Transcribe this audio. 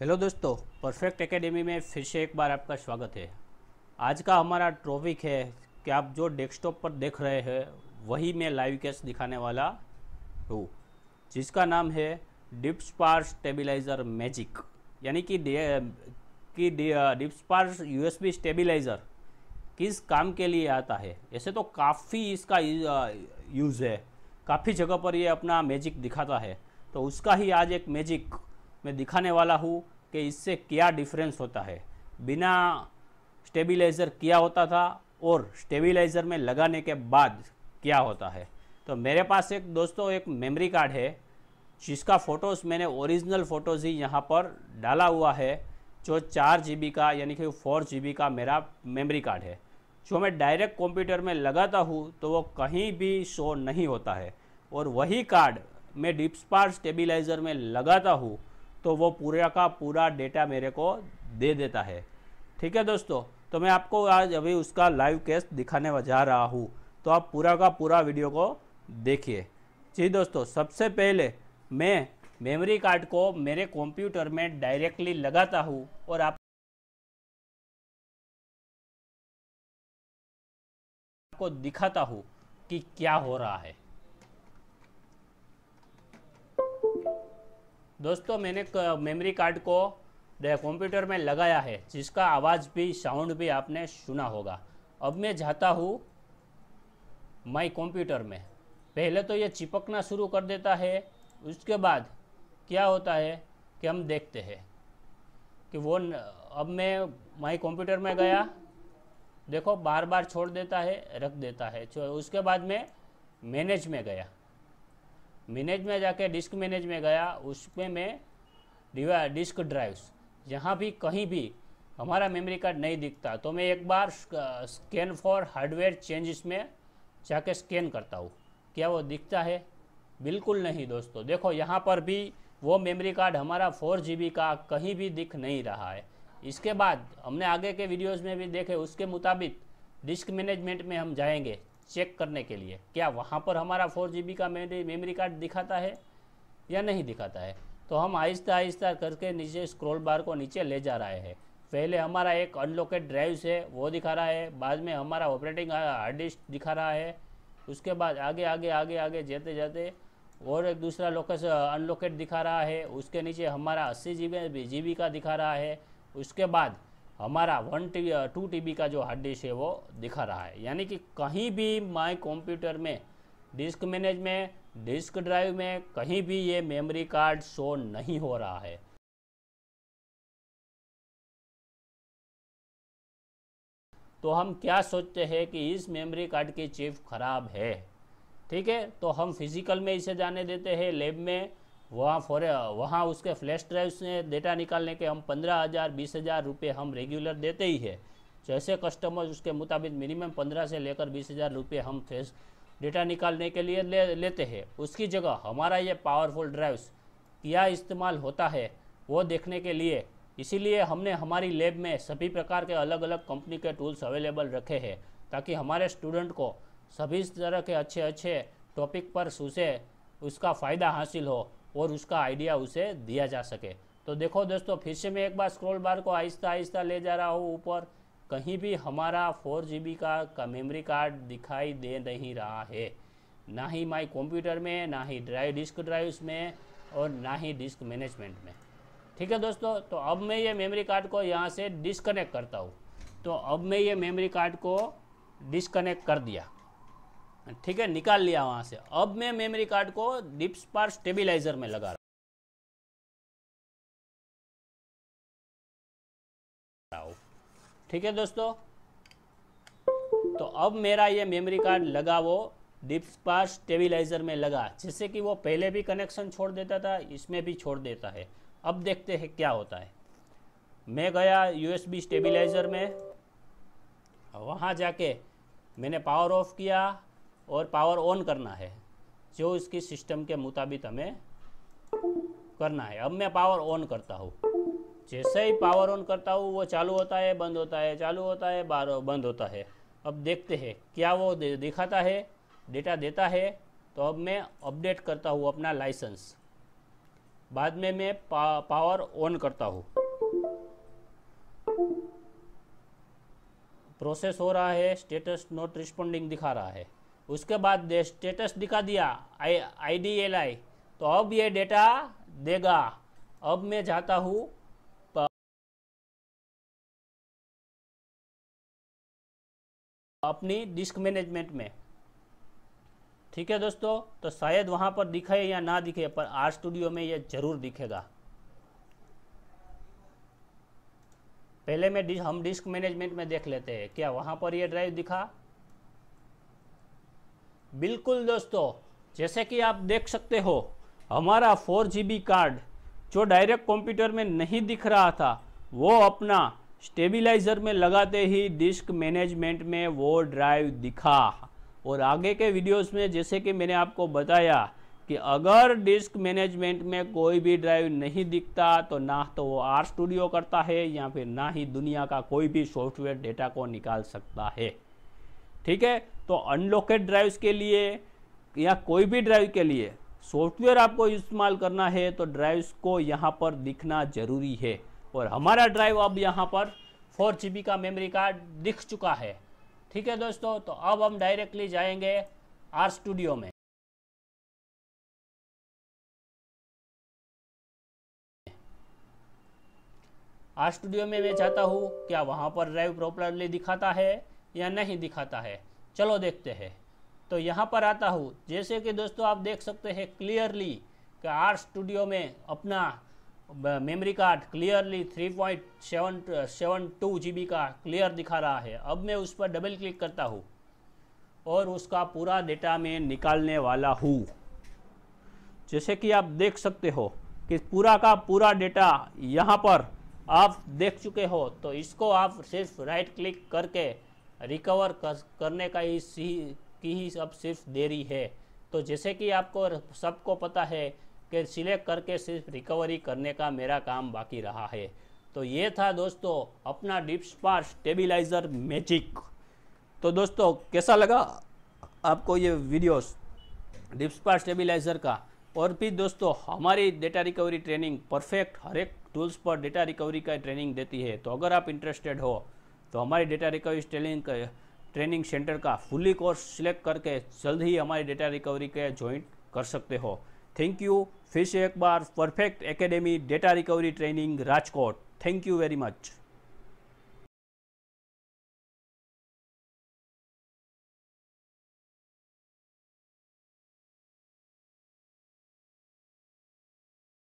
hello दोस्तों perfect academy में फिर से एक बार आपका स्वागत है आज का हमारा ट्रॉपिक है कि आप जो डेस्कटॉप पर देख रहे हैं वही मैं लाइव कैश दिखाने वाला हूँ जिसका नाम है डिप स्पार स्टेबिलाइजर मैजिक यानी कि कि डिप स्पार यूएसबी स्टेबिलाइजर किस काम के लिए आता है ऐसे तो काफ़ी इसका यूज़ है काफ़ी जगह पर ये अपना मैजिक दिखाता है तो उसका ही आज एक मैजिक मैं दिखाने वाला हूँ कि इससे क्या डिफरेंस होता है बिना स्टेबिलाइज़र किया होता था और स्टेबिलाइज़र में लगाने के बाद क्या होता है तो मेरे पास एक दोस्तों एक मेमोरी कार्ड है जिसका फ़ोटोज़ मैंने ओरिजिनल फ़ोटोज़ ही यहाँ पर डाला हुआ है जो चार जी का यानी कि फोर जी का मेरा मेमोरी कार्ड है जो मैं डायरेक्ट कंप्यूटर में लगाता हूँ तो वो कहीं भी शो नहीं होता है और वही कार्ड मैं डिपस्पार स्टेबिलाइज़र में लगाता हूँ तो वो पूरा का पूरा डेटा मेरे को दे देता है ठीक है दोस्तों तो मैं आपको आज अभी उसका लाइव केस दिखाने जा रहा हूँ तो आप पूरा का पूरा वीडियो को देखिए जी दोस्तों सबसे पहले मैं मेमोरी कार्ड को मेरे कंप्यूटर में डायरेक्टली लगाता हूँ और आप आपको दिखाता हूँ कि क्या हो रहा है दोस्तों मैंने मेमोरी कार्ड को कंप्यूटर में लगाया है जिसका आवाज़ भी साउंड भी आपने सुना होगा अब मैं जाता हूँ माई कंप्यूटर में पहले तो ये चिपकना शुरू कर देता है उसके बाद क्या होता है कि हम देखते हैं कि वो न, अब मैं माई कंप्यूटर में गया देखो बार बार छोड़ देता है रख देता है उसके बाद मैं मैनेज में गया मैनेज में जाके डिस्क मैनेज में गया उसमें मैं डिवा डिस्क ड्राइव्स जहाँ भी कहीं भी हमारा मेमोरी कार्ड नहीं दिखता तो मैं एक बार स्कैन फॉर हार्डवेयर चेंजेस में जाके स्कैन करता हूँ क्या वो दिखता है बिल्कुल नहीं दोस्तों देखो यहाँ पर भी वो मेमोरी कार्ड हमारा फोर जी का कहीं भी दिख नहीं रहा है इसके बाद हमने आगे के वीडियोज़ में भी देखे उसके मुताबिक डिस्क मैनेजमेंट में हम जाएंगे चेक करने के लिए क्या वहाँ पर हमारा फोर जी का मेमोरी कार्ड दिखाता है या नहीं दिखाता है तो हम आहिस्ता आहिस्ता करके नीचे स्क्रॉल बार को नीचे ले जा रहे हैं पहले हमारा एक अनलोकेट ड्राइव है वो दिखा रहा है बाद में हमारा ऑपरेटिंग हार्ड डिस्क दिखा रहा है उसके बाद आगे आगे आगे आगे जाते जाते और एक दूसरा लोकेशन अनलोकेट दिखा रहा है उसके नीचे हमारा अस्सी जी बी का दिखा रहा है उसके बाद हमारा वन टी टू टी का जो हार्ड डिस्क है वो दिखा रहा है यानी कि कहीं भी माई कंप्यूटर में डिस्क मैनेज में डिस्क ड्राइव में कहीं भी ये मेमोरी कार्ड शो नहीं हो रहा है तो हम क्या सोचते हैं कि इस मेमोरी कार्ड की चिप खराब है ठीक है तो हम फिजिकल में इसे जाने देते हैं लैब में वहाँ फॉर वहाँ उसके फ्लैश ड्राइव से डेटा निकालने के हम पंद्रह हज़ार बीस हज़ार रुपये हम रेगुलर देते ही है जैसे कस्टमर उसके मुताबिक मिनिमम पंद्रह से लेकर बीस हज़ार रुपये हम फ्रेश डेटा निकालने के लिए ले लेते हैं उसकी जगह हमारा ये पावरफुल ड्राइव्स क्या इस्तेमाल होता है वो देखने के लिए इसीलिए हमने हमारी लेब में सभी प्रकार के अलग अलग कंपनी के टूल्स अवेलेबल रखे हैं ताकि हमारे स्टूडेंट को सभी तरह के अच्छे अच्छे टॉपिक पर सूझे उसका फ़ायदा हासिल हो और उसका आइडिया उसे दिया जा सके तो देखो दोस्तों फिर से मैं एक बार स्क्रॉल बार को आहिस्ता आहिस्ता ले जा रहा हूँ ऊपर कहीं भी हमारा फोर जी का, का मेमोरी कार्ड दिखाई दे नहीं रहा है ना ही माई कंप्यूटर में ना ही ड्राइव डिस्क ड्राइव्स में और ना ही डिस्क मैनेजमेंट में ठीक है दोस्तों तो अब मैं ये मेमोरी कार्ड को यहाँ से डिस्कनेक्ट करता हूँ तो अब मैं ये मेमोरी कार्ड को डिस्कनेक्ट कर दिया ठीक है निकाल लिया वहां से अब मैं मेमोरी कार्ड को डिप स्पार स्टेबिलाईजर में लगा रहा हूँ ठीक है दोस्तों तो अब मेरा ये मेमोरी कार्ड लगा वो डिप स्पार स्टेबिलाईजर में लगा जैसे कि वो पहले भी कनेक्शन छोड़ देता था इसमें भी छोड़ देता है अब देखते हैं क्या होता है मैं गया यूएसबी स्टेबिलाईजर में वहां जाके मैंने पावर ऑफ किया और पावर ऑन करना है जो इसकी सिस्टम के मुताबिक हमें करना है अब मैं पावर ऑन करता हूँ जैसे ही पावर ऑन करता हूँ वो चालू होता है बंद होता है चालू होता है बार बंद होता है अब देखते हैं क्या वो दिखाता है डेटा देता है तो अब मैं अपडेट करता हूँ अपना लाइसेंस बाद में मैं पा, पावर ऑन करता हूँ प्रोसेस हो रहा है स्टेटस नॉट रिस्पोंडिंग दिखा रहा है उसके बाद स्टेटस दिखा दिया आई आई डी एल आई तो अब ये डेटा देगा अब मैं जाता हूँ अपनी डिस्क मैनेजमेंट में ठीक है दोस्तों तो शायद वहां पर दिखे या ना दिखे पर आर स्टूडियो में ये ज़रूर दिखेगा पहले में हम डिस्क मैनेजमेंट में देख लेते हैं क्या वहां पर ये ड्राइव दिखा बिल्कुल दोस्तों जैसे कि आप देख सकते हो हमारा फोर जी कार्ड जो डायरेक्ट कंप्यूटर में नहीं दिख रहा था वो अपना स्टेबिलाईज़र में लगाते ही डिस्क मैनेजमेंट में वो ड्राइव दिखा और आगे के वीडियोस में जैसे कि मैंने आपको बताया कि अगर डिस्क मैनेजमेंट में कोई भी ड्राइव नहीं दिखता तो ना तो वो आर स्टूडियो करता है या फिर ना ही दुनिया का कोई भी सॉफ्टवेयर डेटा को निकाल सकता है ठीक है तो अनलोकेड ड्राइव्स के लिए या कोई भी ड्राइव के लिए सॉफ्टवेयर आपको इस्तेमाल करना है तो ड्राइव्स को यहाँ पर दिखना जरूरी है और हमारा ड्राइव अब यहाँ पर फोर जी का मेमोरी कार्ड दिख चुका है ठीक है दोस्तों तो अब हम डायरेक्टली जाएंगे आर स्टूडियो में आर स्टूडियो में मैं चाहता हूँ क्या वहाँ पर ड्राइव प्रॉपरली दिखाता है या नहीं दिखाता है चलो देखते हैं तो यहाँ पर आता हूँ जैसे कि दोस्तों आप देख सकते हैं क्लियरली कि आर स्टूडियो में अपना memory card clearly 3.7 point seven seven two G का क्लियर दिखा रहा है अब मैं उस पर डबल क्लिक करता हूँ और उसका पूरा डेटा मैं निकालने वाला हूँ जैसे कि आप देख सकते हो कि पूरा का पूरा डेटा यहाँ पर आप देख चुके हो तो इसको आप सिर्फ राइट क्लिक करके रिकवर कर, करने का ही ही की ही अब सिर्फ देरी है तो जैसे कि आपको सबको पता है कि सिलेक्ट करके सिर्फ रिकवरी करने का मेरा काम बाकी रहा है तो ये था दोस्तों अपना डिप स्पार स्टेबिलाइज़र मैजिक तो दोस्तों कैसा लगा आपको ये वीडियोस डिप स्पार स्टेबिलाइज़र का और भी दोस्तों हमारी डेटा रिकवरी ट्रेनिंग परफेक्ट हर एक टूल्स पर डेटा रिकवरी का ट्रेनिंग देती है तो अगर आप इंटरेस्टेड हो तो हमारे data recovery training training centre का फुली कोर्स सिलेक्ट करके जल्द ही हमारी डेटा रिकवरी के ज्वाइन कर सकते हो थैंक यू फिर से एक बार perfect academy data recovery training Rajkot thank you very much